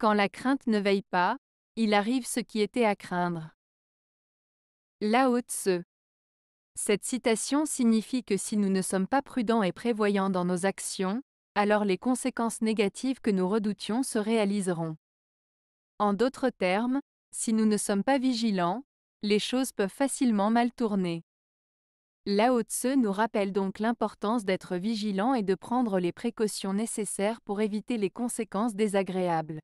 Quand la crainte ne veille pas, il arrive ce qui était à craindre. Lao Tse. Cette citation signifie que si nous ne sommes pas prudents et prévoyants dans nos actions, alors les conséquences négatives que nous redoutions se réaliseront. En d'autres termes, si nous ne sommes pas vigilants, les choses peuvent facilement mal tourner. Lao Tse nous rappelle donc l'importance d'être vigilants et de prendre les précautions nécessaires pour éviter les conséquences désagréables.